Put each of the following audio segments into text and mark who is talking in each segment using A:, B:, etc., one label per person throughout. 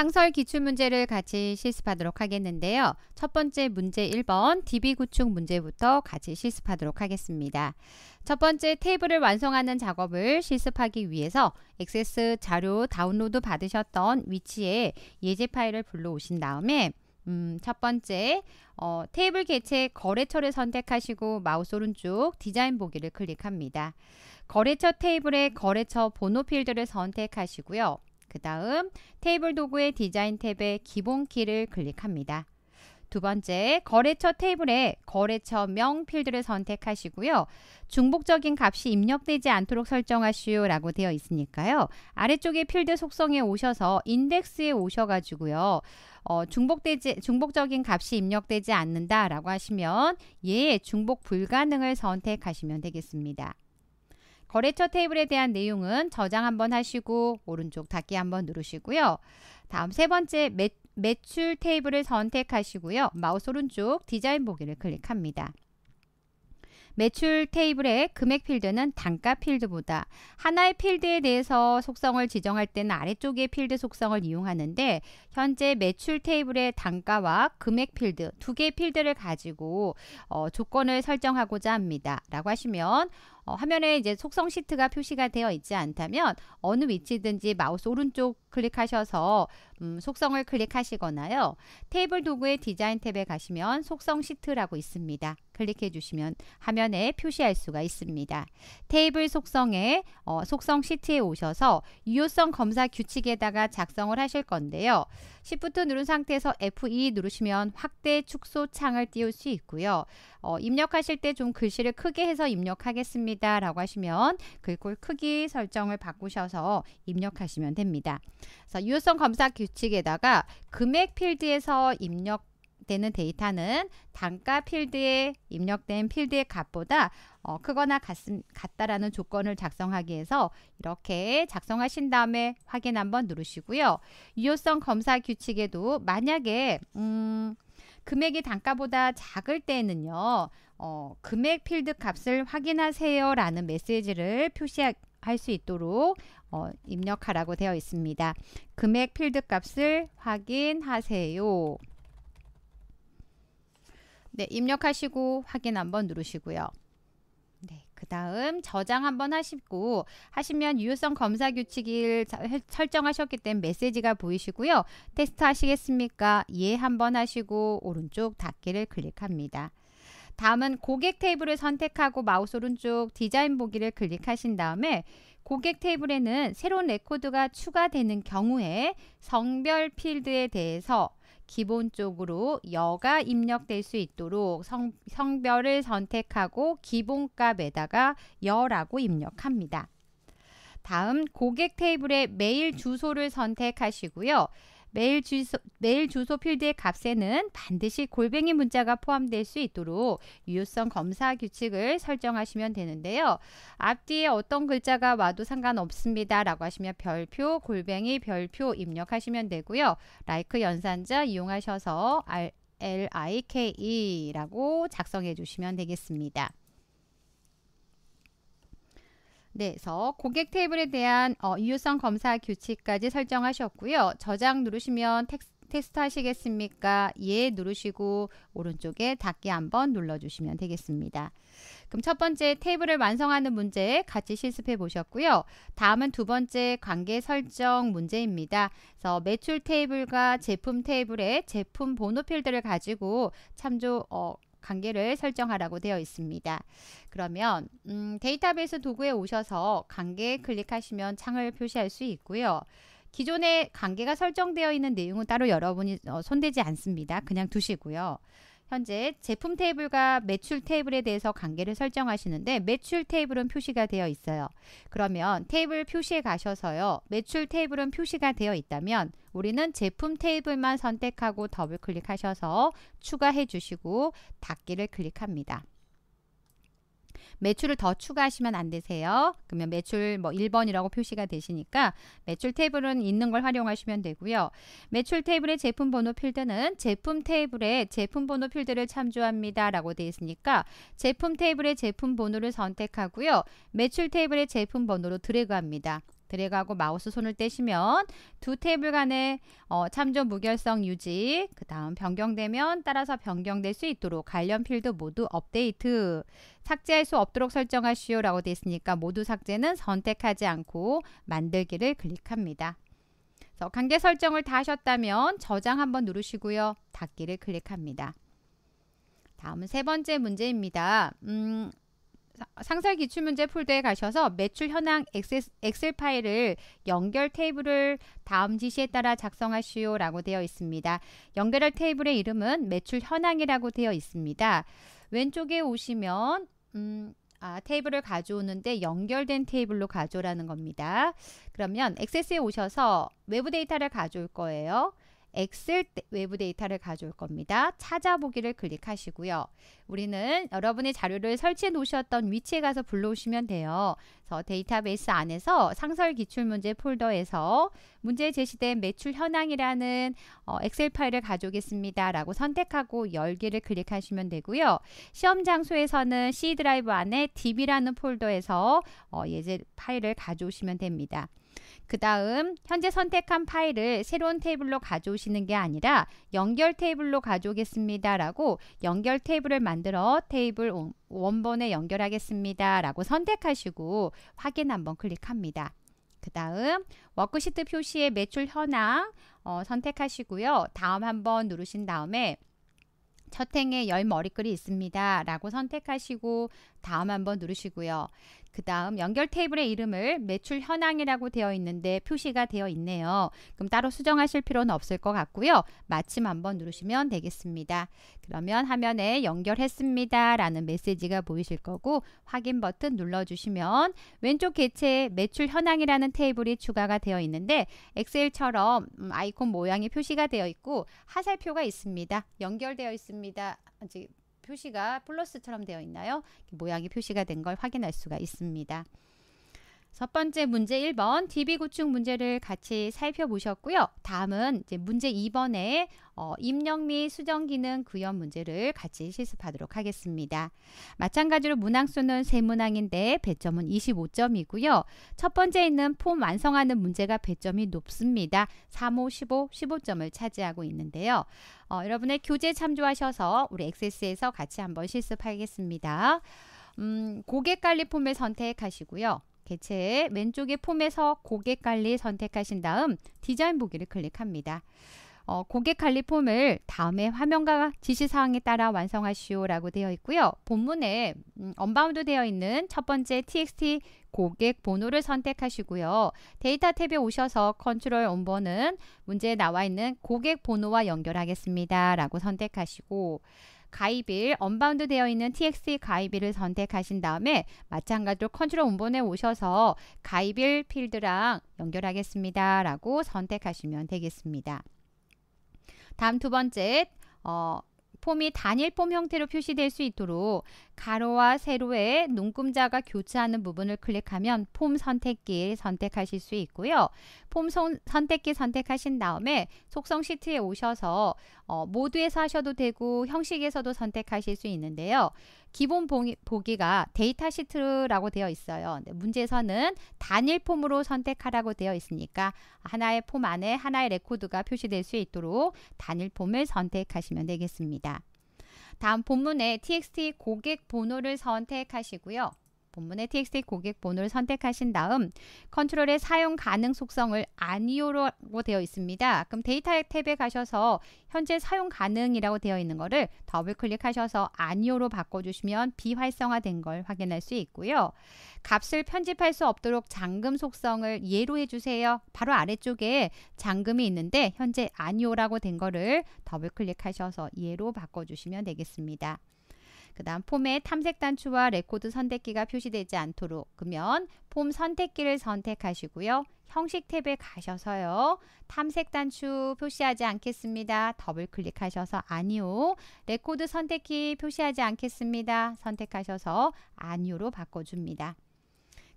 A: 상설 기출문제를 같이 실습하도록 하겠는데요. 첫 번째 문제 1번 DB구축 문제부터 같이 실습하도록 하겠습니다. 첫 번째 테이블을 완성하는 작업을 실습하기 위해서 액세스 자료 다운로드 받으셨던 위치에 예제 파일을 불러오신 다음에 음, 첫 번째 어, 테이블 개체 거래처를 선택하시고 마우스 오른쪽 디자인 보기를 클릭합니다. 거래처 테이블의 거래처 번호 필드를 선택하시고요. 그 다음 테이블 도구의 디자인 탭의 기본 키를 클릭합니다. 두 번째, 거래처 테이블에 거래처명 필드를 선택하시고요. 중복적인 값이 입력되지 않도록 설정하시오 라고 되어 있으니까요. 아래쪽에 필드 속성에 오셔서 인덱스에 오셔가지고요. 어, 중복되지, 중복적인 값이 입력되지 않는다 라고 하시면 예, 중복 불가능을 선택하시면 되겠습니다. 거래처 테이블에 대한 내용은 저장 한번 하시고 오른쪽 닫기 한번 누르시고요. 다음 세 번째 매, 매출 테이블을 선택하시고요. 마우스 오른쪽 디자인 보기를 클릭합니다. 매출 테이블의 금액 필드는 단가 필드보다 하나의 필드에 대해서 속성을 지정할 때는 아래쪽의 필드 속성을 이용하는데 현재 매출 테이블의 단가와 금액 필드 두 개의 필드를 가지고 어, 조건을 설정하고자 합니다. 라고 하시면 어, 화면에 이제 속성 시트가 표시가 되어 있지 않다면 어느 위치든지 마우스 오른쪽 클릭하셔서 음, 속성을 클릭하시거나요. 테이블 도구의 디자인 탭에 가시면 속성 시트라고 있습니다. 클릭해 주시면 화면에 표시할 수가 있습니다. 테이블 속성에 어, 속성 시트에 오셔서 유효성 검사 규칙에다가 작성을 하실 건데요. Shift 누른 상태에서 F2 e 누르시면 확대 축소 창을 띄울 수 있고요. 어, 입력하실 때 좀 글씨를 크게 해서 입력하겠습니다. 라고 하시면 글꼴 크기 설정을 바꾸셔서 입력하시면 됩니다. 그래서 유효성 검사 규칙에다가 금액 필드에서 입력 되는 데이터는 단가 필드에 입력된 필드의 값보다 어, 크거나 같, 같다라는 조건을 작성하기 위해서 이렇게 작성하신 다음에 확인 한번 누르시고요. 유효성 검사 규칙에도 만약에 음, 금액이 단가보다 작을 때는요 어, 금액 필드 값을 확인하세요라는 메시지를 표시할 수 있도록 어, 입력하라고 되어 있습니다. 금액 필드 값을 확인하세요. 네, 입력하시고 확인 한번 누르시고요. 그 다음 저장 한번 하시고 하시면 유효성 검사 규칙을 설정하셨기 때문에 메시지가 보이시고요. 테스트 하시겠습니까? 예 한번 하시고 오른쪽 닫기를 클릭합니다. 다음은 고객 테이블을 선택하고 마우스 오른쪽 디자인 보기를 클릭하신 다음에 고객 테이블에는 새로운 레코드가 추가되는 경우에 성별 필드에 대해서 기본적으로 여가 입력될 수 있도록 성, 성별을 선택하고 기본값에다가 여라고 입력합니다. 다음 고객 테이블의 메일 주소를 선택하시고요. 메일 주소, 메일 주소 필드의 값에는 반드시 골뱅이 문자가 포함될 수 있도록 유효성 검사 규칙을 설정하시면 되는데요. 앞뒤에 어떤 글자가 와도 상관없습니다. 라고 하시면 별표, 골뱅이, 별표 입력하시면 되고요. 라이크 연산자 이용하셔서 R, LIKE라고 작성해 주시면 되겠습니다. 내서 고객 테이블에 대한 어, 유효성 검사 규칙까지 설정하셨고요. 저장 누르시면 텍스, 텍스트 하시겠습니까? 예 누르시고 오른쪽에 닫기 한번 눌러주시면 되겠습니다. 그럼 첫 번째 테이블을 완성하는 문제 같이 실습해 보셨고요. 다음은 두 번째 관계 설정 문제입니다. 그래서 매출 테이블과 제품 테이블에 제품 번호 필드를 가지고 참조 어, 관계를 설정하라고 되어 있습니다. 그러면 음, 데이터베이스 도구에 오셔서 관계 클릭하시면 창을 표시할 수 있고요. 기존에 관계가 설정되어 있는 내용은 따로 여러분이 어, 손대지 않습니다. 그냥 두시고요. 현재 제품 테이블과 매출 테이블에 대해서 관계를 설정하시는데 매출 테이블은 표시가 되어 있어요. 그러면 테이블 표시에 가셔서요. 매출 테이블은 표시가 되어 있다면 우리는 제품 테이블만 선택하고 더블 클릭하셔서 추가해 주시고 닫기를 클릭합니다. 매출을 더 추가하시면 안 되세요. 그러면 매출 뭐 1번이라고 표시가 되시니까 매출 테이블은 있는 걸 활용하시면 되고요. 매출 테이블의 제품 번호 필드는 제품 테이블에 제품 번호 필드를 참조합니다. 라고 되어 있으니까 제품 테이블의 제품 번호를 선택하고요. 매출 테이블의 제품 번호로 드래그합니다. 드래그하고 마우스 손을 떼시면 두 테이블 간의 어, 참조 무결성 유지 그 다음 변경되면 따라서 변경될 수 있도록 관련 필드 모두 업데이트 삭제할 수 없도록 설정하시오 라고 되어 있으니까 모두 삭제는 선택하지 않고 만들기를 클릭합니다. 그래서 관계 설정을 다 하셨다면 저장 한번 누르시고요. 닫기를 클릭합니다. 다음은 세 번째 문제입니다. 음, 상설 기출문제 폴더에 가셔서 매출 현황 엑셀, 파일을 연결 테이블을 다음 지시에 따라 작성하시오 라고 되어 있습니다. 연결할 테이블의 이름은 매출 현황이라고 되어 있습니다. 왼쪽에 오시면 음, 아, 테이블을 가져오는데 연결된 테이블로 가져오라는 겁니다. 그러면 엑세스에 오셔서 외부 데이터를 가져올 거예요. 엑셀 외부 데이터를 가져올 겁니다. 찾아보기를 클릭하시고요. 우리는 여러분의 자료를 설치해 놓으셨던 위치에 가서 불러오시면 돼요. 그래서 데이터베이스 안에서 상설 기출문제 폴더에서 문제 제시된 매출 현황이라는 어, 엑셀 파일을 가져오겠습니다. 라고 선택하고 열기를 클릭하시면 되고요. 시험 장소에서는 C 드라이브 안에 DB라는 폴더에서 어, 예제 파일을 가져오시면 됩니다. 그 다음 현재 선택한 파일을 새로운 테이블로 가져오시는 게 아니라 연결 테이블로 가져오겠습니다. 라고 연결 테이블을 만들어 테이블 원본에 연결하겠습니다. 라고 선택하시고 확인 한번 클릭합니다. 그 다음 워크시트 표시의 매출 현황 어, 선택하시고요. 다음 한번 누르신 다음에 첫 행에 열 머리글이 있습니다. 라고 선택하시고 다음 한번 누르시고요. 그 다음 연결 테이블의 이름을 매출 현황이라고 되어 있는데 표시가 되어 있네요. 그럼 따로 수정하실 필요는 없을 것 같고요. 마침 한번 누르시면 되겠습니다. 그러면 화면에 연결했습니다 라는 메시지가 보이실 거고 확인 버튼 눌러주시면 왼쪽 개체에 매출 현황이라는 테이블이 추가가 되어 있는데 엑셀처럼 음, 아이콘 모양이 표시가 되어 있고 하살표가 있습니다. 연결되어 있습니다. 표시가 플러스처럼 되어 있나요? 모양이 표시가 된 걸 확인할 수가 있습니다. 첫 번째 문제 1번 DB 구축 문제를 같이 살펴보셨고요. 다음은 이제 문제 2번에 어, 입력 및 수정 기능 구현 문제를 같이 실습하도록 하겠습니다. 마찬가지로 문항수는 세문항인데 배점은 25점이고요. 첫 번째 있는 폼 완성하는 문제가 배점이 높습니다. 3, 5, 15, 15점을 차지하고 있는데요. 어, 여러분의 교재 참조하셔서 우리 엑세스에서 같이 한번 실습하겠습니다. 음, 고객관리폼을 선택하시고요. 개체 왼쪽의 폼에서 고객 관리 선택하신 다음 디자인 보기를 클릭합니다. 어, 고객 관리 폼을 다음에 화면과 지시사항에 따라 완성하시오 라고 되어 있고요. 본문에 음, 언바운드 되어 있는 첫 번째 txt 고객 번호를 선택하시고요. 데이터 탭에 오셔서 컨트롤 온번은 문제에 나와 있는 고객 번호와 연결하겠습니다. 라고 선택하시고 가입일 언바운드 되어 있는 TXE 가입일을 선택하신 다음에 마찬가지로 컨트롤 원본에 오셔서 가입일 필드랑 연결하겠습니다. 라고 선택하시면 되겠습니다. 다음 두 번째 어, 폼이 단일 폼 형태로 표시될 수 있도록 가로와 세로에 눈금자가 교차하는 부분을 클릭하면 폼 선택기 선택하실 수 있고요. 폼 선, 택기 선택하신 다음에 속성 시트에 오셔서 어, 모두에서 하셔도 되고 형식에서도 선택하실 수 있는데요. 기본 보기, 가 데이터 시트라고 되어 있어요. 문제에서는 단일 폼으로 선택하라고 되어 있으니까 하나의 폼 안에 하나의 레코드가 표시될 수 있도록 단일 폼을 선택하시면 되겠습니다. 다음 본문에 txt 고객 번호를 선택하시고요. 본문의 txt 고객 번호를 선택하신 다음 컨트롤의 사용 가능 속성을 아니오라고 되어 있습니다. 그럼 데이터 탭에 가셔서 현재 사용 가능이라고 되어 있는 거를 더블 클릭하셔서 아니오로 바꿔주시면 비활성화된 걸 확인할 수 있고요. 값을 편집할 수 없도록 잠금 속성을 예로 해주세요. 바로 아래쪽에 잠금이 있는데 현재 아니오라고 된 거를 더블 클릭하셔서 예로 바꿔주시면 되겠습니다. 그 다음 폼에 탐색단추와 레코드 선택기가 표시되지 않도록 그러면 폼 선택기를 선택하시고요. 형식 탭에 가셔서요. 탐색 단추 표시하지 않겠습니다. 더블 클릭하셔서 아니요. 레코드 선택기 표시하지 않겠습니다. 선택하셔서 아니요로 바꿔줍니다.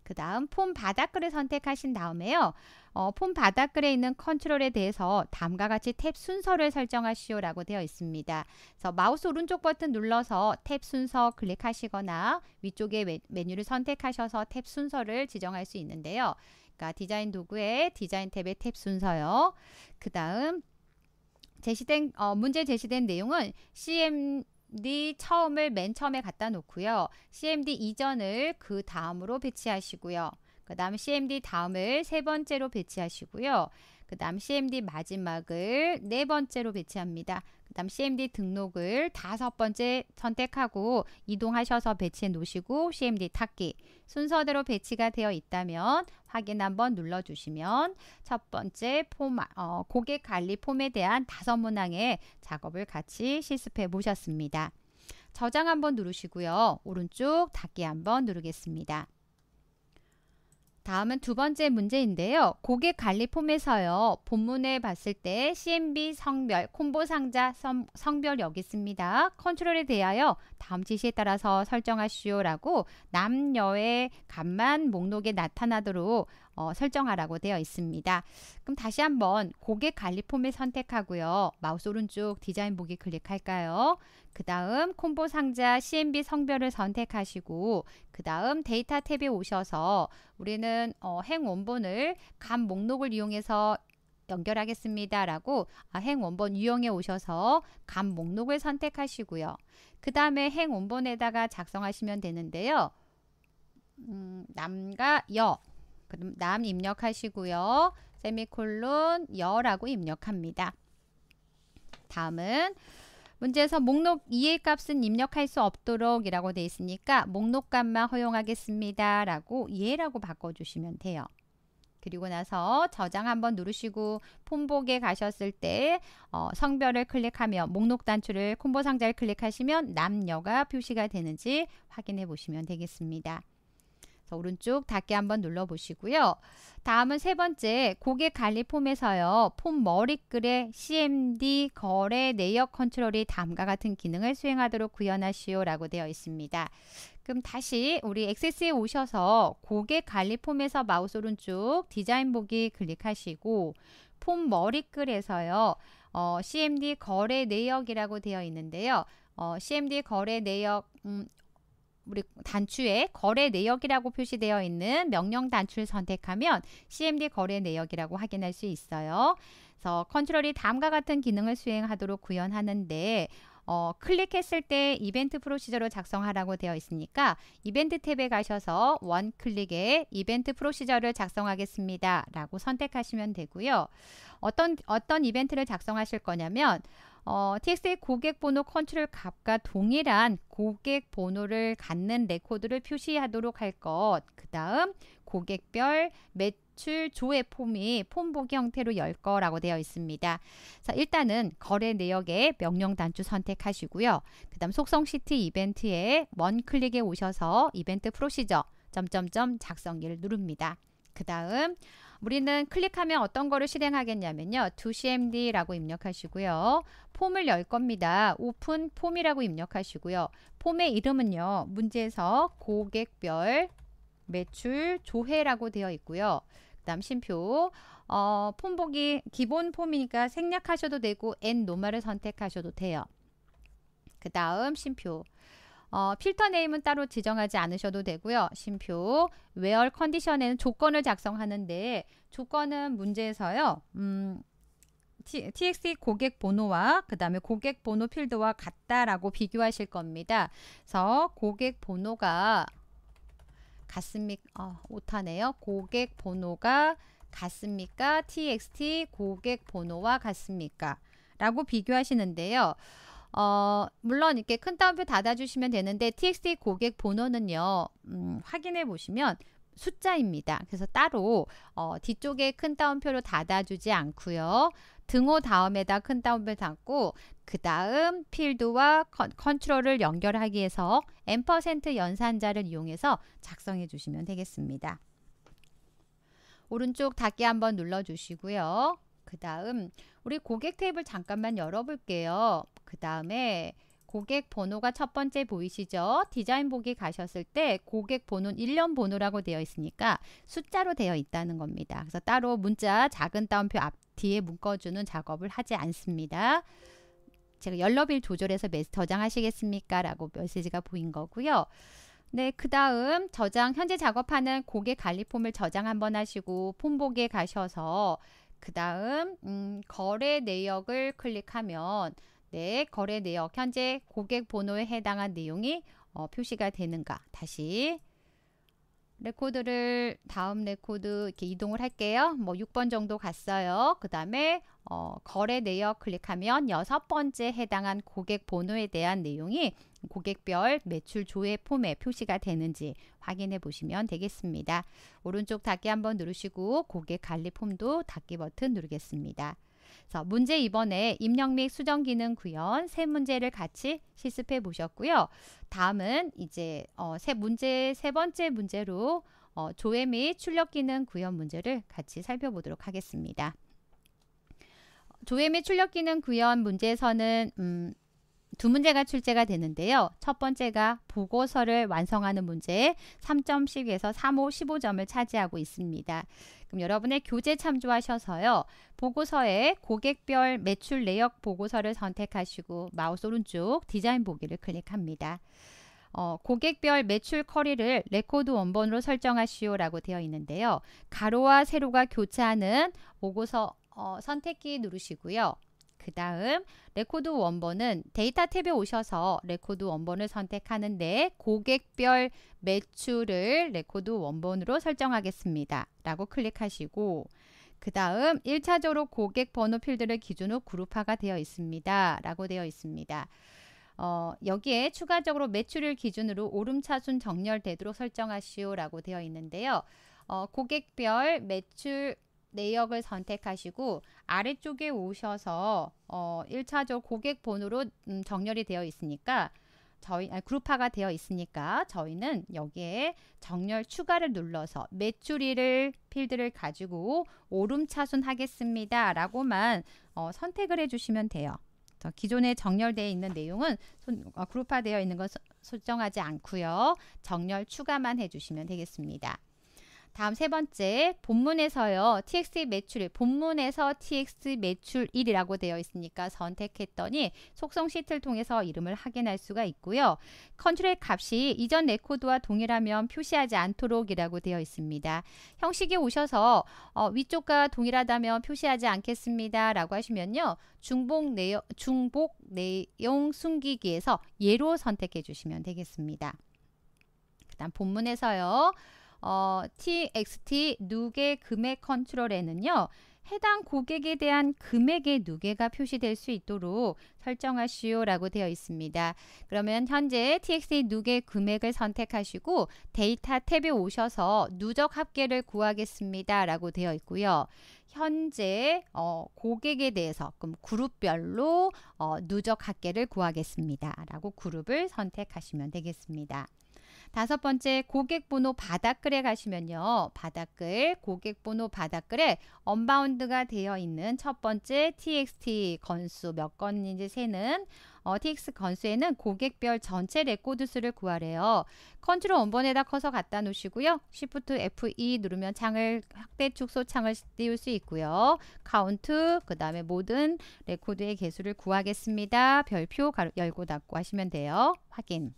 A: 그 다음 폼 바닥글을 선택하신 다음에요. 어, 폼 바닥글에 있는 컨트롤에 대해서 다음과 같이 탭 순서를 설정하시오 라고 되어 있습니다. 그래서 마우스 오른쪽 버튼 눌러서 탭 순서 클릭하시거나 위쪽에 메, 뉴를 선택하셔서 탭 순서를 지정할 수 있는데요. 그러니까 디자인 도구의 디자인 탭의 탭 순서요. 그 다음 제시된 어, 문제 제시된 내용은 CM 네 처음을 맨 처음에 갖다 놓고요. CMD 이전을 그 다음으로 배치하시고요. 그 다음 CMD 다음을 세 번째로 배치하시고요. 그 다음 CMD 마지막을 네 번째로 배치합니다. 그다음 CMD 등록을 다섯 번째 선택하고 이동하셔서 배치해 놓으시고 CMD 탁기 순서대로 배치가 되어 있다면 확인 한번 눌러주시면 첫 번째 폼, 어, 고객 관리 폼에 대한 다섯 문항의 작업을 같이 실습해 보셨습니다. 저장 한번 누르시고요. 오른쪽 닫기 한번 누르겠습니다. 다음은 두 번째 문제인데요. 고객 관리 폼에서요. 본문에 봤을 때 CMB 성별, 콤보 상자 성, 성별 여기 있습니다. 컨트롤에 대하여 다음 지시에 따라서 설정하시오라고 남녀의 간만 목록에 나타나도록 어, 설정하라고 되어 있습니다. 그럼 다시 한번 고객 관리 폼을 선택하고요. 마우스 오른쪽 디자인 보기 클릭할까요? 그 다음 콤보 상자 CMB 성별을 선택하시고 그 다음 데이터 탭에 오셔서 우리는 어, 행 원본을 간 목록을 이용해서 연결하겠습니다. 라고 아, 행 원본 유형에 오셔서 간 목록을 선택하시고요. 그 다음에 행 원본에다가 작성하시면 되는데요. 음, 남과 여 그럼 남 입력하시고요. 세미콜론 여라고 입력합니다. 다음은 문제에서 목록 2의 값은 입력할 수 없도록 이라고 되어 있으니까 목록값만 허용하겠습니다. 라고 예라고 바꿔주시면 돼요. 그리고 나서 저장 한번 누르시고 폰복에 가셨을 때 어, 성별을 클릭하며 목록 단추를 콤보 상자를 클릭하시면 남녀가 표시가 되는지 확인해 보시면 되겠습니다. 오른쪽 닫기 한번 눌러보시고요. 다음은 세 번째 고객 관리 폼에서요. 폼 머리글에 CMD 거래 내역 컨트롤이 다음과 같은 기능을 수행하도록 구현하시오 라고 되어 있습니다. 그럼 다시 우리 액세스에 오셔서 고객 관리 폼에서 마우스 오른쪽 디자인 보기 클릭하시고 폼 머리글에서요. 어, CMD 거래 내역이라고 되어 있는데요. 어, CMD 거래 내역 음, 우리 단추에 거래 내역이라고 표시되어 있는 명령 단추를 선택하면 CMD 거래 내역이라고 확인할 수 있어요. 그래서 컨트롤이 다음과 같은 기능을 수행하도록 구현하는데 어, 클릭했을 때 이벤트 프로시저로 작성하라고 되어 있으니까 이벤트 탭에 가셔서 원 클릭에 이벤트 프로시저를 작성하겠습니다. 라고 선택하시면 되고요. 어떤, 어떤 이벤트를 작성하실 거냐면 어, TX의 고객 번호 컨트롤 값과 동일한 고객 번호를 갖는 레코드를 표시하도록 할 것. 그 다음 고객별 매출 조회 폼이 폼보기 형태로 열 거라고 되어 있습니다. 자, 일단은 거래 내역에 명령 단추 선택하시고요. 그 다음 속성 시티 이벤트에 원클릭에 오셔서 이벤트 프로시저 점점점 작성기를 누릅니다. 그 다음 우리는 클릭하면 어떤 거를 실행하겠냐면요. 2cmd라고 입력하시고요. 폼을 열 겁니다. 오픈 폼이라고 입력하시고요. 폼의 이름은요. 문제에서 고객별 매출 조회라고 되어 있고요. 그 다음 심표 어, 폼 보기 기본 폼이니까 생략하셔도 되고 n 노멀을 선택하셔도 돼요. 그 다음 심표 어, 필터 네임은 따로 지정하지 않으셔도 되고요. 심표 웨얼 컨디션에는 조건을 작성하는데 조건은 문제에서요. 음, TXT 고객 번호와 그 다음에 고객 번호 필드와 같다라고 비교하실 겁니다. 그래서 고객 번호가 같습니까? 어, 오타네요. 고객 번호가 같습니까? TXT 고객 번호와 같습니까? 라고 비교하시는데요. 어, 물론 이렇게 큰 따옴표 닫아주시면 되는데 txt 고객 번호는요. 음, 확인해 보시면 숫자입니다. 그래서 따로 어, 뒤쪽에 큰 따옴표로 닫아주지 않고요. 등호 다음에다 큰 따옴표 닫고 그 다음 필드와 컨, 트롤을 연결하기 위해서 n% 연산자를 이용해서 작성해 주시면 되겠습니다. 오른쪽 닫기 한번 눌러주시고요. 그 다음 우리 고객 테이블 잠깐만 열어볼게요. 그 다음에 고객 번호가 첫 번째 보이시죠? 디자인 보기 가셨을 때 고객 번호는 1년 번호라고 되어 있으니까 숫자로 되어 있다는 겁니다. 그래서 따로 문자 작은 따옴표 앞 뒤에 묶어주는 작업을 하지 않습니다. 제가 연러빌 조절해서 저장하시겠습니까? 라고 메시지가 보인 거고요. 네, 그 다음 저장 현재 작업하는 고객 관리 폼을 저장 한번 하시고 폼보기에 가셔서 그 다음 음, 거래 내역을 클릭하면 네, 거래 내역 현재 고객 번호에 해당한 내용이 어, 표시가 되는가 다시 레코드를 다음 레코드 이렇게 이동을 할게요. 뭐 6번 정도 갔어요. 그 다음에 어, 거래 내역 클릭하면 여섯 번째 해당한 고객 번호에 대한 내용이 고객별 매출 조회 폼에 표시가 되는지 확인해 보시면 되겠습니다. 오른쪽 닫기 한번 누르시고 고객 관리 폼도 닫기 버튼 누르겠습니다. 자, 문제 이번에 입력 및 수정 기능 구현 세 문제를 같이 실습해 보셨고요. 다음은 이제 어, 세 문제 세 번째 문제로 어, 조회 및 출력 기능 구현 문제를 같이 살펴보도록 하겠습니다. 조회 및 출력 기능 구현 문제에서는 음, 두 문제가 출제가 되는데요. 첫 번째가 보고서를 완성하는 문제 에 3점씩에서 3 5, 15점을 차지하고 있습니다. 그럼 여러분의 교재 참조하셔서요. 보고서에 고객별 매출 내역 보고서를 선택하시고 마우스 오른쪽 디자인 보기를 클릭합니다. 어, 고객별 매출 커리를 레코드 원본으로 설정하시오라고 되어 있는데요. 가로와 세로가 교차하는 보고서 어, 선택키 누르시고요. 그 다음 레코드 원본은 데이터 탭에 오셔서 레코드 원본을 선택하는데 고객별 매출을 레코드 원본으로 설정하겠습니다. 라고 클릭하시고 그 다음 1차적으로 고객 번호 필드를 기준으로 그룹화가 되어 있습니다. 라고 되어 있습니다. 어, 여기에 추가적으로 매출을 기준으로 오름차순 정렬되도록 설정하시오 라고 되어 있는데요. 어, 고객별 매출 내역을 선택하시고 아래쪽에 오셔서 어, 1차적 고객 번호로 음, 정렬이 되어 있으니까 저희 아니, 그룹화가 되어 있으니까 저희는 여기에 정렬 추가를 눌러서 매출일을 필드를 가지고 오름차순 하겠습니다 라고만 어, 선택을 해주시면 돼요. 기존에 정렬되어 있는 내용은 손, 어, 그룹화되어 있는 건 소, 정하지 않고요. 정렬 추가만 해주시면 되겠습니다. 다음 세 번째 본문에서요. TX 매출 본문에서 TX 매출일이라고 되어 있으니까 선택했더니 속성 시트를 통해서 이름을 확인할 수가 있고요. 컨트롤 값이 이전 레코드와 동일하면 표시하지 않도록이라고 되어 있습니다. 형식에 오셔서 어, 위쪽과 동일하다면 표시하지 않겠습니다. 라고 하시면요. 중복 내용, 중복 내용 숨기기에서 예로 선택해 주시면 되겠습니다. 그 다음 본문에서요. 어, TXT 누계 금액 컨트롤에는요. 해당 고객에 대한 금액의 누계가 표시될 수 있도록 설정하시오 라고 되어 있습니다. 그러면 현재 TXT 누계 금액을 선택하시고 데이터 탭에 오셔서 누적 합계를 구하겠습니다 라고 되어 있고요. 현재 어, 고객에 대해서 그럼 그룹별로 어, 누적 합계를 구하겠습니다 라고 그룹을 선택하시면 되겠습니다. 다섯 번째 고객번호 바닥글에 가시면요. 바닥글 고객번호 바닥글에 언바운드가 되어 있는 첫 번째 TXT 건수 몇 건인지 세는 어, TX 건수에는 고객별 전체 레코드 수를 구하래요. 컨트롤 원번에다 커서 갖다 놓으시고요. Shift F2 e 누르면 창을 확대 축소 창을 띄울 수 있고요. 카운트 그 다음에 모든 레코드의 개수를 구하겠습니다. 별표 열고 닫고 하시면 돼요. 확인.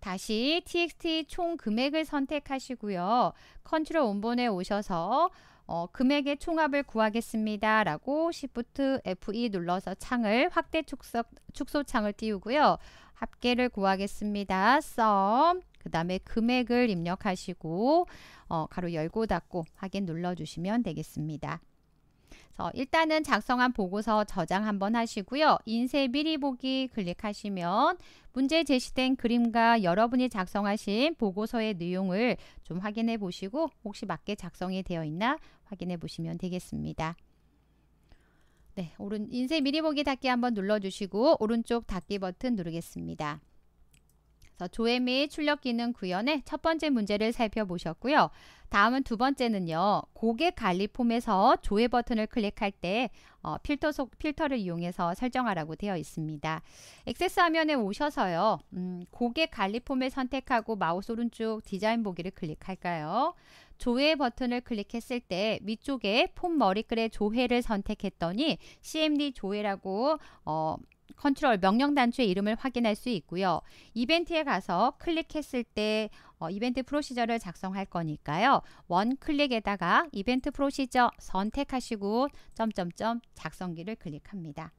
A: 다시 txt 총 금액을 선택하시고요. 컨트롤 원본에 오셔서 어, 금액의 총합을 구하겠습니다. 라고 Shift F2 e 눌러서 창을 확대 축소, 축소 창을 띄우고요. 합계를 구하겠습니다. sum 그 다음에 금액을 입력하시고 어, 가로 열고 닫고 확인 눌러주시면 되겠습니다. 그래서 일단은 작성한 보고서 저장 한번 하시고요. 인쇄 미리 보기 클릭하시면 문제 제시된 그림과 여러분이 작성하신 보고서의 내용을 좀 확인해 보시고 혹시 맞게 작성이 되어 있나 확인해 보시면 되겠습니다. 네, 오른 인쇄 미리 보기 닫기 한번 눌러주시고 오른쪽 닫기 버튼 누르겠습니다. 조회 및 출력 기능 구현의 첫 번째 문제를 살펴보셨고요. 다음은 두 번째는요. 고객 관리 폼에서 조회 버튼을 클릭할 때 어, 필터 속 필터를 이용해서 설정하라고 되어 있습니다. 액세스 화면에 오셔서요. 음, 고객 관리 폼을 선택하고 마우스 오른쪽 디자인 보기를 클릭할까요? 조회 버튼을 클릭했을 때 위쪽에 폼 머리글의 조회를 선택했더니 CMD 조회라고 어, 컨트롤 명령 단추의 이름을 확인할 수 있고요. 이벤트에 가서 클릭했을 때 어, 이벤트 프로시저를 작성할 거니까요. 원 클릭에다가 이벤트 프로시저 선택하시고 점점점 작성기를 클릭합니다.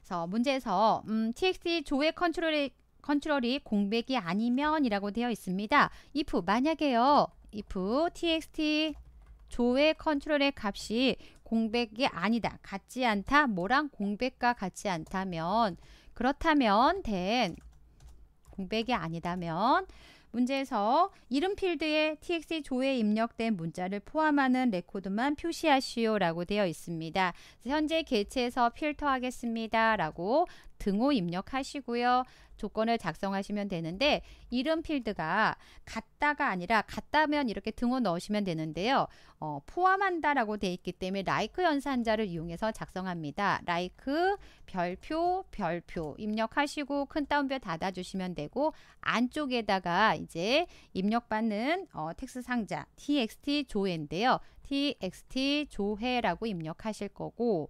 A: 그래서 문제에서 음, txt 조의 컨트롤이, 컨트롤이 공백이 아니면 이라고 되어 있습니다. if 만약에요. if txt 조의 컨트롤의 값이 공백이 아니다. 같지 않다. 뭐랑 공백과 같지 않다면 그렇다면 된 공백이 아니다면 문제에서 이름 필드에 txt 조에 입력된 문자를 포함하는 레코드만 표시하시오 라고 되어 있습니다. 현재 개체에서 필터하겠습니다 라고 등호 입력하시고요. 조건을 작성하시면 되는데 이름 필드가 같다가 아니라 같다면 이렇게 등호 넣으시면 되는데요. 어, 포함한다라고 돼 있기 때문에 라이크 연산자를 이용해서 작성합니다. 라이크 별표 별표 입력하시고 큰 따옴표 닫아주시면 되고 안쪽에다가 이제 입력받는 어, 텍스 상자 txt 조회인데요. txt 조회라고 입력하실 거고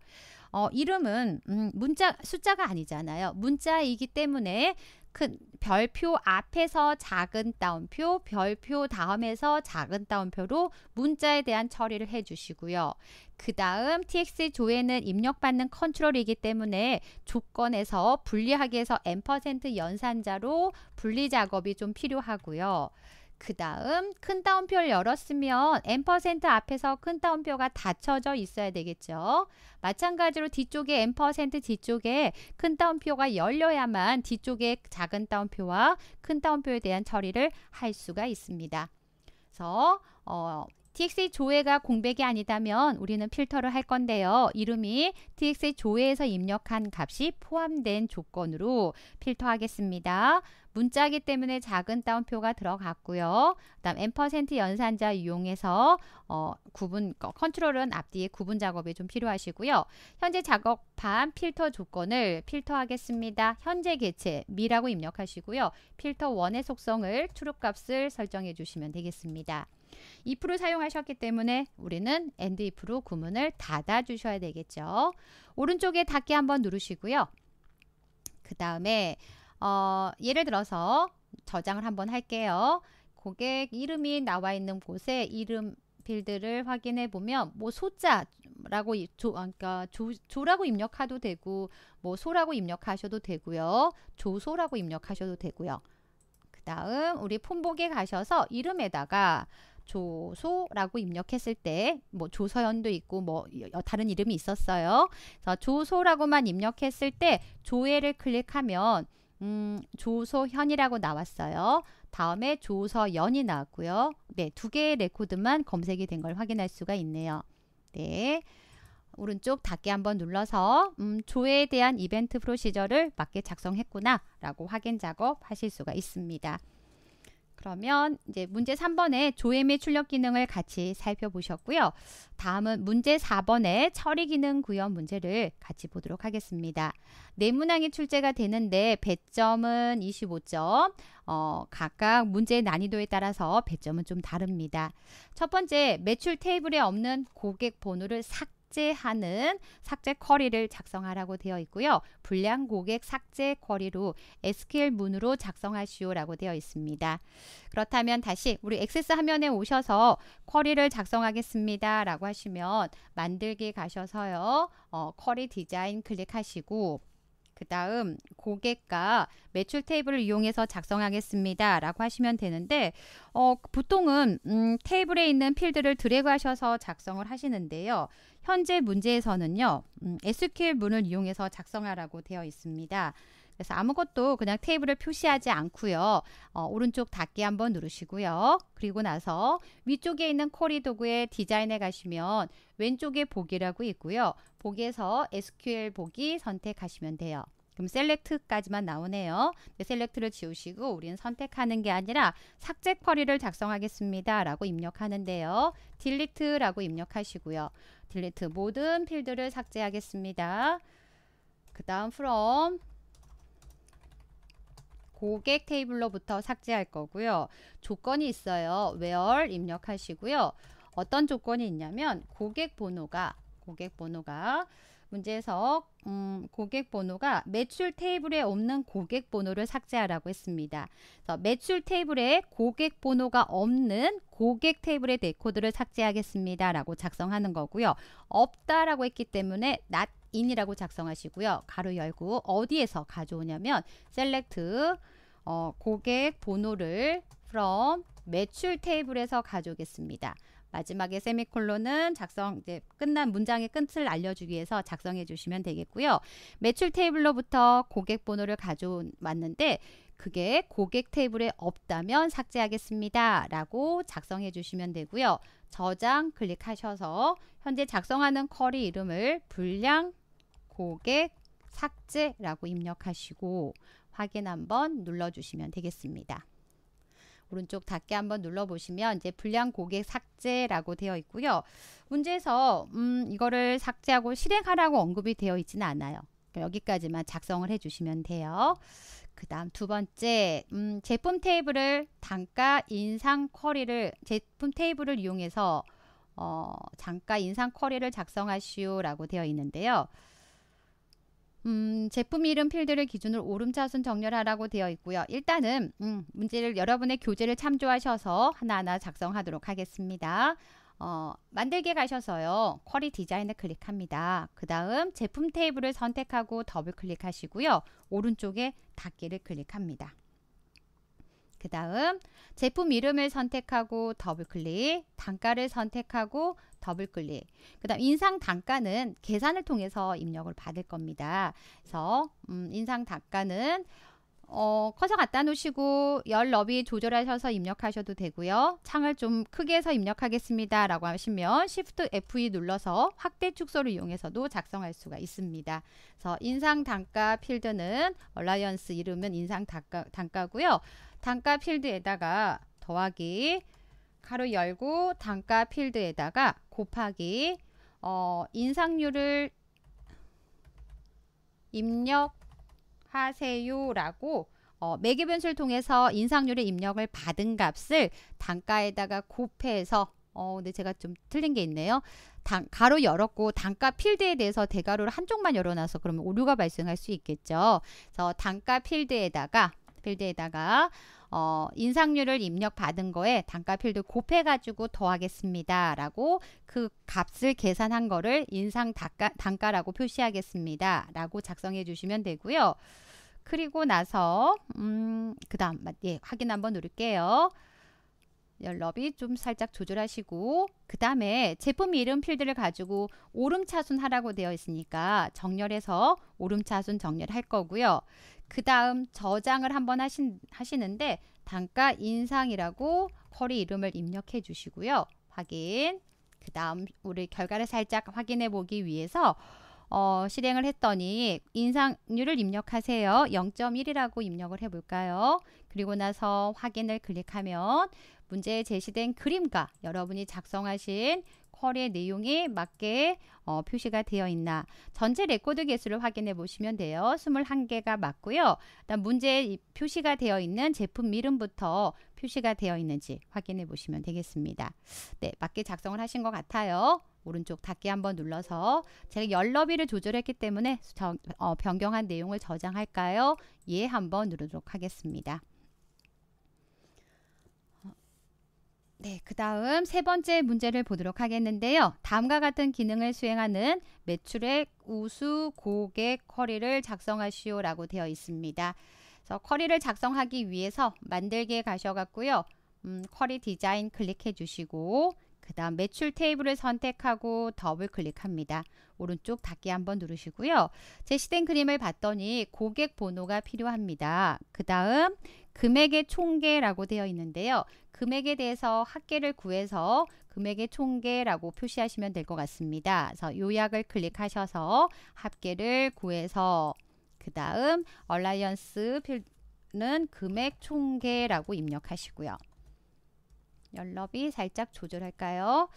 A: 어, 이름은 음, 문자 숫자가 아니잖아요. 문자이기 때문에 큰 별표 앞에서 작은 따옴표, 별표 다음에서 작은 따옴표로 문자에 대한 처리를 해주시고요. 그 다음 tx 조회는 입력받는 컨트롤이기 때문에 조건에서 분리하기 위해서 n% 연산자로 분리 작업이 좀 필요하고요. 그 다음 큰 따옴표를 열었으면 n% 앞에서 큰 따옴표가 닫혀져 있어야 되겠죠. 마찬가지로 뒤쪽에 n% 뒤쪽에 큰 따옴표가 열려야만 뒤쪽에 작은 따옴표와 큰 따옴표에 대한 처리를 할 수가 있습니다. 그래서 어, t x t 조회가 공백이 아니다면 우리는 필터를 할 건데요. 이름이 t x t 조회에서 입력한 값이 포함된 조건으로 필터하겠습니다. 문자기 때문에 작은 따옴표가 들어갔고요. 그다음 n% 연산자 이용해서 어, 구분 어, 컨트롤은 앞뒤에 구분 작업이 좀 필요하시고요. 현재 작업한 필터 조건을 필터하겠습니다. 현재 개체 미라고 입력하시고요. 필터 원의 속성을 출력값을 설정해 주시면 되겠습니다. if를 사용하셨기 때문에 우리는 and if로 구문을 닫아 주셔야 되겠죠. 오른쪽에 닫기 한번 누르시고요. 그 다음에 어, 예를 들어서 저장을 한번 할게요. 고객 이름이 나와 있는 곳에 이름 필드를 확인해 보면 뭐 소자라고 조, 아, 그러니까 조, 조라고 입력하도 되고 뭐 소라고 입력하셔도 되고요. 조소라고 입력하셔도 되고요. 그 다음 우리 품복에 가셔서 이름에다가 조소라고 입력했을 때 뭐 조서연도 있고 뭐 다른 이름이 있었어요. 그래서 조소라고만 입력했을 때 조회를 클릭하면 음, 조소현이라고 나왔어요. 다음에 조서연이 나왔고요. 네, 두 개의 레코드만 검색이 된 걸 확인할 수가 있네요. 네. 오른쪽 닫기 한번 눌러서 음, 조회에 대한 이벤트 프로시저를 맞게 작성했구나 라고 확인 작업 하실 수가 있습니다. 그러면 이제 문제 3번의 조엠의 출력 기능을 같이 살펴보셨고요. 다음은 문제 4번의 처리 기능 구현 문제를 같이 보도록 하겠습니다. 네 문항이 출제가 되는데 배점은 25점, 어, 각각 문제의 난이도에 따라서 배점은 좀 다릅니다. 첫 번째, 매출 테이블에 없는 고객 번호를 삭 삭제하는 삭제 쿼리를 작성하라고 되어 있고요. 불량 고객 삭제 쿼리로 SQL 문으로 작성하시오라고 되어 있습니다. 그렇다면 다시 우리 액세스 화면에 오셔서 쿼리를 작성하겠습니다. 라고 하시면 만들기 가셔서요. 어, 쿼리 디자인 클릭하시고 그 다음 고객과 매출 테이블을 이용해서 작성하겠습니다 라고 하시면 되는데 어, 보통은 음, 테이블에 있는 필드를 드래그 하셔서 작성을 하시는데요 현재 문제에서는요. 음, SQL 문을 이용해서 작성하라고 되어 있습니다. 그래서 아무것도 그냥 테이블을 표시하지 않고요. 어, 오른쪽 닫기 한번 누르시고요. 그리고 나서 위쪽에 있는 쿼리 도구의 디자인에 가시면 왼쪽에 보기라고 있고요. 보기에서 SQL 보기 선택하시면 돼요. 그럼 셀렉트까지만 나오네요. 셀렉트를 지우시고 우리는 선택하는 게 아니라 삭제 쿼리를 작성하겠습니다. 라고 입력하는데요. 딜리트라고 입력하시고요. 딜리트 모든 필드를 삭제하겠습니다. 그 다음 from 고객 테이블로부터 삭제할 거고요. 조건이 있어요. where 입력하시고요. 어떤 조건이 있냐면 고객 번호가 고객 번호가 문제에서 음, 고객 번호가 매출 테이블에 없는 고객 번호를 삭제하라고 했습니다. 그래서 매출 테이블에 고객 번호가 없는 고객 테이블의 데코드를 삭제하겠습니다. 라고 작성하는 거고요. 없다라고 했기 때문에 not in이라고 작성하시고요. 가로 열고 어디에서 가져오냐면 select 어, 고객 번호를 from 매출 테이블에서 가져오겠습니다. 마지막에 세미콜론은 작성 이제 끝난 문장의 끝을 알려주기 위해서 작성해 주시면 되겠고요. 매출 테이블로부터 고객 번호를 가져왔는데 그게 고객 테이블에 없다면 삭제하겠습니다. 라고 작성해 주시면 되고요. 저장 클릭하셔서 현재 작성하는 쿼리 이름을 불량 고객 삭제라고 입력하시고 확인 한번 눌러주시면 되겠습니다. 오른쪽 닫기 한번 눌러보시면 이제 불량 고객 삭제라고 되어 있고요. 문제에서 음, 이거를 삭제하고 실행하라고 언급이 되어 있지는 않아요. 그러니까 여기까지만 작성을 해주시면 돼요. 그 다음 두 번째 음, 제품 테이블을 단가 인상 쿼리를 제품 테이블을 이용해서 어, 잠깐 인상 쿼리를 작성하시오라고 되어 있는데요. 음, 제품 이름 필드를 기준으로 오름차순 정렬하라고 되어 있고요. 일단은 음, 문제를 여러분의 교재를 참조하셔서 하나하나 작성하도록 하겠습니다. 어, 만들기 가셔서요. 쿼리 디자인을 클릭합니다. 그 다음 제품 테이블을 선택하고 더블 클릭하시고요. 오른쪽에 닫기를 클릭합니다. 그 다음 제품 이름을 선택하고 더블클릭, 단가를 선택하고 더블클릭. 그 다음 인상 단가는 계산을 통해서 입력을 받을 겁니다. 그래서 음, 인상 단가는 어, 커서 갖다 놓으시고 열 너비 조절하셔서 입력하셔도 되고요. 창을 좀 크게 해서 입력하겠습니다. 라고 하시면 Shift F2 눌러서 확대 축소를 이용해서도 작성할 수가 있습니다. 그래서 인상 단가 필드는 얼라이언스 이름은 인상 단가, 단가고요. 단가 필드에다가 더하기 가로 열고 단가 필드에다가 곱하기 어, 인상률을 입력하세요라고 어, 매개 변수를 통해서 인상률의 입력을 받은 값을 단가에다가 곱해서 어 근데 제가 좀 틀린 게 있네요. 단, 가로 열었고 단가 필드에 대해서 대가로를 한쪽만 열어놔서 그러면 오류가 발생할 수 있겠죠. 그래서 단가 필드에다가 필드에다가 어, 인상률을 입력받은 거에 단가 필드 곱해가지고 더하겠습니다. 라고 그 값을 계산한 거를 인상 단가, 단가라고 표시하겠습니다. 라고 작성해 주시면 되고요. 그리고 나서 음, 그 다음 예, 확인 한번 누를게요. 열럽이좀 살짝 조절하시고 그 다음에 제품 이름 필드를 가지고 오름차순 하라고 되어 있으니까 정렬해서 오름차순 정렬할 거고요. 그 다음 저장을 한번 하신, 하시는데 단가 인상이라고 커리 이름을 입력해 주시고요. 확인 그 다음 우리 결과를 살짝 확인해 보기 위해서 어, 실행을 했더니 인상률을 입력하세요. 0.1이라고 입력을 해볼까요? 그리고 나서 확인을 클릭하면 문제에 제시된 그림과 여러분이 작성하신 쿼리의 내용이 맞게 어, 표시가 되어 있나 전체 레코드 개수를 확인해 보시면 돼요. 21개가 맞고요. 그다 문제에 표시가 되어 있는 제품 이름부터 표시가 되어 있는지 확인해 보시면 되겠습니다. 네, 맞게 작성을 하신 것 같아요. 오른쪽 닫기 한번 눌러서 제가 열너비를 조절했기 때문에 저, 어, 변경한 내용을 저장할까요? 예 한번 누르도록 하겠습니다. 네, 그 다음 세 번째 문제를 보도록 하겠는데요. 다음과 같은 기능을 수행하는 매출액 우수 고객 쿼리를 작성하시오라고 되어 있습니다. 그래서 쿼리를 작성하기 위해서 만들기에 가셔갖고요. 음, 쿼리 디자인 클릭해 주시고 그 다음 매출 테이블을 선택하고 더블 클릭합니다. 오른쪽 닫기 한번 누르시고요. 제시된 그림을 봤더니 고객 번호가 필요합니다. 그 다음 금액의 총계라고 되어 있는데요. 금액에 대해서 합계를 구해서 금액의 총계라고 표시하시면 될 것 같습니다. 그래서 요약을 클릭하셔서 합계를 구해서 그 다음 얼라이언스 필는 금액 총계라고 입력하시고요. 연럽이 살짝 조절할까요?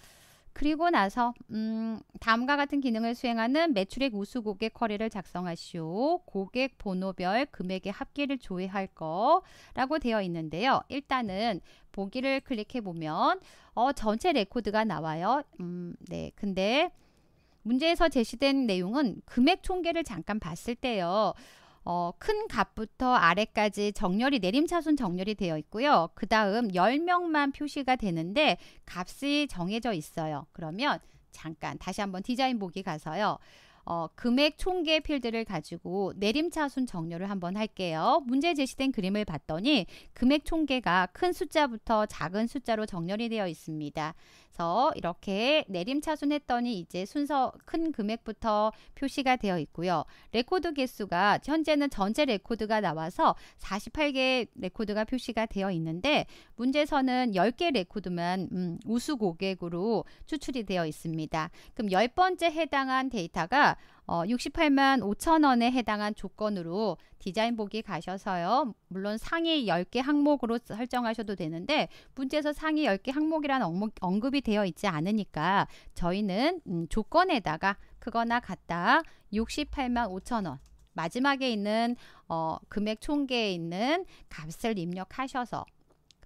A: 그리고 나서 음, 다음과 같은 기능을 수행하는 매출액 우수 고객 커리를 작성하시오. 고객 번호별 금액의 합계를 조회할 거라고 되어 있는데요. 일단은 보기를 클릭해 보면 어, 전체 레코드가 나와요. 음, 네. 근데 문제에서 제시된 내용은 금액 총계를 잠깐 봤을 때요. 어, 큰 값부터 아래까지 정렬이 내림차순 정렬이 되어 있고요. 그 다음 10명만 표시가 되는데 값이 정해져 있어요. 그러면 잠깐 다시 한번 디자인 보기 가서요. 어, 금액 총계 필드를 가지고 내림차순 정렬을 한번 할게요. 문제 제시된 그림을 봤더니 금액 총계가 큰 숫자부터 작은 숫자로 정렬이 되어 있습니다. 그래서 이렇게 내림차순했더니 이제 순서 큰 금액부터 표시가 되어 있고요. 레코드 개수가 현재는 전체 레코드가 나와서 48개 레코드가 표시가 되어 있는데 문제에서는 10개 레코드만 음, 우수 고객으로 추출이 되어 있습니다. 그럼 10번째 해당한 데이터가 어, 68만 5천 원에 해당한 조건으로 디자인복이 가셔서요. 물론 상위 10개 항목으로 설정하셔도 되는데 문제에서 상위 10개 항목이라는 언급이 되어 있지 않으니까 저희는 음, 조건에다가 그거나 같다 68만 5천 원 마지막에 있는 어, 금액 총계에 있는 값을 입력하셔서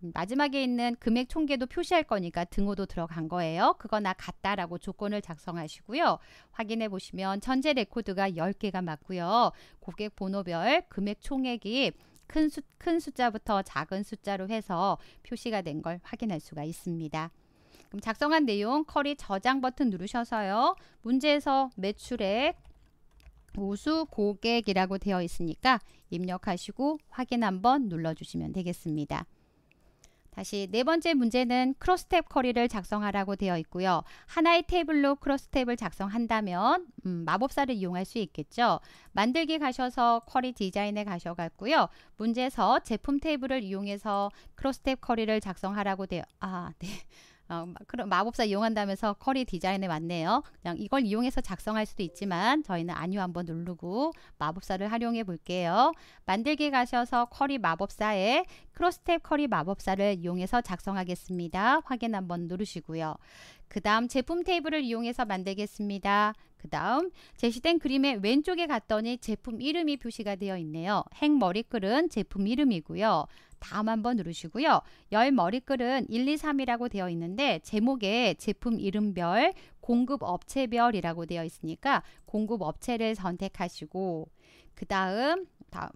A: 음, 마지막에 있는 금액 총계도 표시할 거니까 등호도 들어간 거예요. 그거나 같다라고 조건을 작성하시고요. 확인해 보시면 천재 레코드가 10개가 맞고요. 고객 번호별 금액 총액이 큰, 수, 큰 숫자부터 작은 숫자로 해서 표시가 된 걸 확인할 수가 있습니다. 그럼 작성한 내용 커리 저장 버튼 누르셔서요. 문제에서 매출액 우수 고객이라고 되어 있으니까 입력하시고 확인 한번 눌러주시면 되겠습니다. 다시 네 번째 문제는 크로스탭 커리를 작성하라고 되어 있고요. 하나의 테이블로 크로스탭을 작성한다면 음, 마법사를 이용할 수 있겠죠. 만들기 가셔서 커리 디자인에 가셔갔고요. 문제에서 제품 테이블을 이용해서 크로스탭 커리를 작성하라고 되어 아, 네. 어, 마법사 이용한다면서 커리 디자인에 왔네요. 그냥 이걸 이용해서 작성할 수도 있지만 저희는 안유 한번 누르고 마법사를 활용해 볼게요. 만들기 가셔서 커리 마법사에 크로스탭 커리 마법사를 이용해서 작성하겠습니다. 확인 한번 누르시고요. 그 다음 제품 테이블을 이용해서 만들겠습니다. 그 다음 제시된 그림의 왼쪽에 갔더니 제품 이름이 표시가 되어 있네요. 핵 머리글은 제품 이름이고요. 다음 한번 누르시고요. 열 머리글은 1, 2, 3이라고 되어 있는데 제목에 제품 이름별, 공급 업체별이라고 되어 있으니까 공급 업체를 선택하시고 그 다음 다음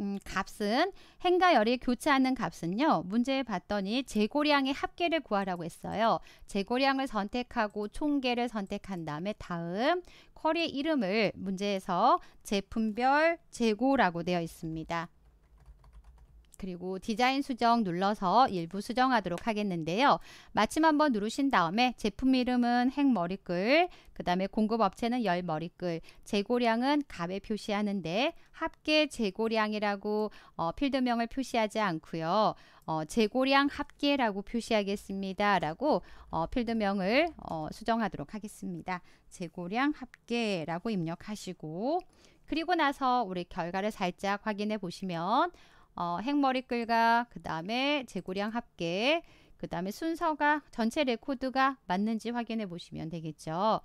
A: 음, 값은 행과 열이 교차하는 값은요. 문제에 봤더니 재고량의 합계를 구하라고 했어요. 재고량을 선택하고 총계를 선택한 다음에 다음 쿼리의 이름을 문제에서 제품별 재고라고 되어 있습니다. 그리고 디자인 수정 눌러서 일부 수정하도록 하겠는데요. 마침 한번 누르신 다음에 제품 이름은 행머리글, 그 다음에 공급업체는 열머리글, 재고량은 값에 표시하는데 합계 재고량이라고 어, 필드명을 표시하지 않고요. 어, 재고량 합계라고 표시하겠습니다. 라고 어, 필드명을 어, 수정하도록 하겠습니다. 재고량 합계라고 입력하시고 그리고 나서 우리 결과를 살짝 확인해 보시면 어, 핵머리끌과그 다음에 재고량 합계, 그 다음에 순서가 전체 레코드가 맞는지 확인해 보시면 되겠죠.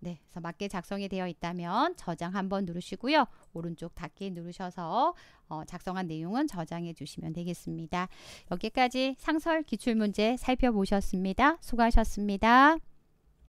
A: 네, 그래서 맞게 작성이 되어 있다면 저장 한번 누르시고요. 오른쪽 닫기 누르셔서 어, 작성한 내용은 저장해 주시면 되겠습니다. 여기까지 상설 기출문제 살펴보셨습니다. 수고하셨습니다.